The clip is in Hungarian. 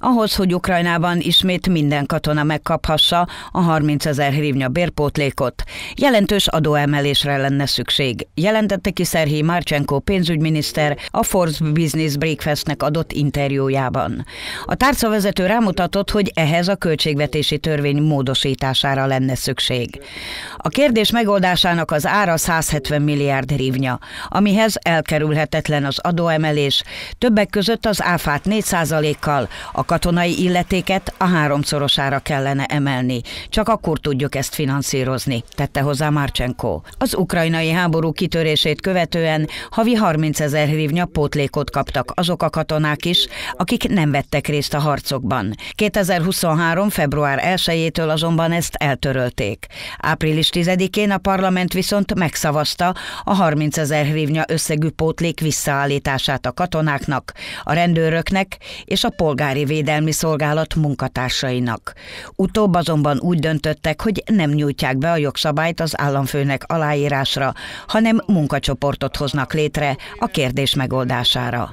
ahhoz, hogy Ukrajnában ismét minden katona megkaphassa a 30 ezer hrivnya bérpótlékot. Jelentős adóemelésre lenne szükség, jelentette ki Szerhi Márcsenko pénzügyminiszter a Forbes Business Breakfastnek adott interjújában. A tárcavezető rámutatott, hogy ehhez a költségvetési törvény módosítására lenne szükség. A kérdés megoldásának az ára 170 milliárd hrivnya, amihez elkerülhetetlen az adóemelés, többek között az áfát 4%-kal, a katonai illetéket a háromszorosára kellene emelni. Csak akkor tudjuk ezt finanszírozni, tette hozzá Marchenko. Az ukrajnai háború kitörését követően havi 30 ezer hrivnya pótlékot kaptak azok a katonák is, akik nem vettek részt a harcokban. 2023. február 1-től azonban ezt eltörölték. Április 10-én a parlament viszont megszavazta a 30 ezer hrivnya összegű pótlék visszaállítását a katonáknak, a rendőröknek és a polgári védelmi Rendvédelmi Szolgálat munkatársainak. Utóbb azonban úgy döntöttek, hogy nem nyújtják be a jogszabályt az államfőnek aláírásra, hanem munkacsoportot hoznak létre a kérdés megoldására.